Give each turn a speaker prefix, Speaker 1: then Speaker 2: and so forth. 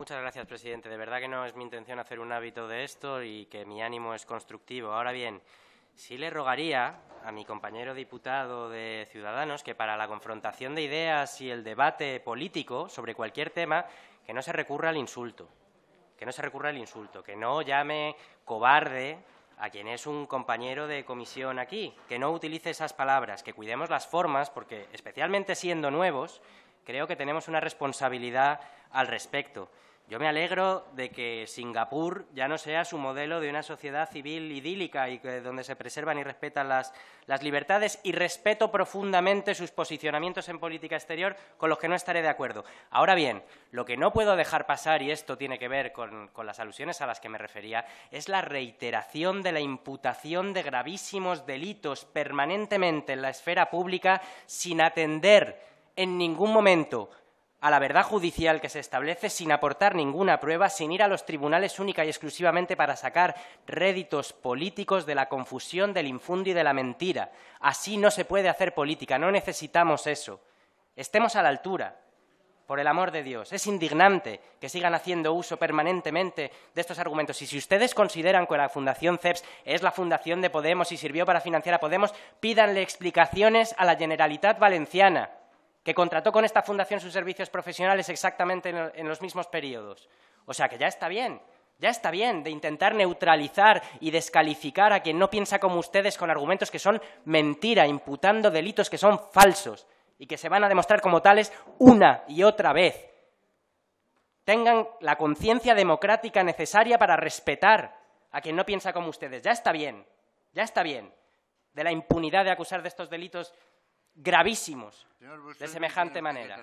Speaker 1: Muchas gracias, presidente. De verdad que no es mi intención hacer un hábito de esto y que mi ánimo es constructivo. Ahora bien, sí le rogaría a mi compañero diputado de Ciudadanos que para la confrontación de ideas y el debate político sobre cualquier tema, que no se recurra al insulto, que no se recurra al insulto, que no llame cobarde a quien es un compañero de comisión aquí, que no utilice esas palabras, que cuidemos las formas, porque especialmente siendo nuevos, Creo que tenemos una responsabilidad al respecto. Yo me alegro de que Singapur ya no sea su modelo de una sociedad civil idílica y donde se preservan y respetan las, libertades y respeto profundamente sus posicionamientos en política exterior con los que no estaré de acuerdo. Ahora bien, lo que no puedo dejar pasar, y esto tiene que ver con las alusiones a las que me refería, es la reiteración de la imputación de gravísimos delitos permanentemente en la esfera pública sin atender en ningún momento a la verdad judicial que se establece sin aportar ninguna prueba, sin ir a los tribunales única y exclusivamente para sacar réditos políticos de la confusión, del infundio y de la mentira. Así no se puede hacer política, no necesitamos eso. Estemos a la altura, por el amor de Dios. Es indignante que sigan haciendo uso permanentemente de estos argumentos. Y si ustedes consideran que la Fundación CEPS es la fundación de Podemos y sirvió para financiar a Podemos, pídanle explicaciones a la Generalitat Valenciana que contrató con esta fundación sus servicios profesionales exactamente en los mismos periodos. O sea que ya está bien, ya está bien de intentar neutralizar y descalificar a quien no piensa como ustedes con argumentos que son mentira, imputando delitos que son falsos y que se van a demostrar como tales una y otra vez. Tengan la conciencia democrática necesaria para respetar a quien no piensa como ustedes. Ya está bien, ya está bien de la impunidad de acusar de estos delitos gravísimos de semejante manera.